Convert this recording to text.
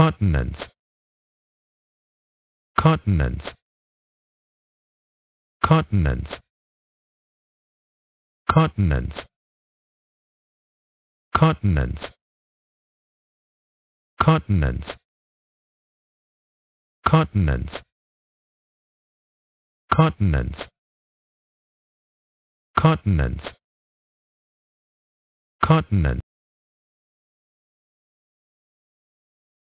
continents continents continents continents continents continents continents continents continents continents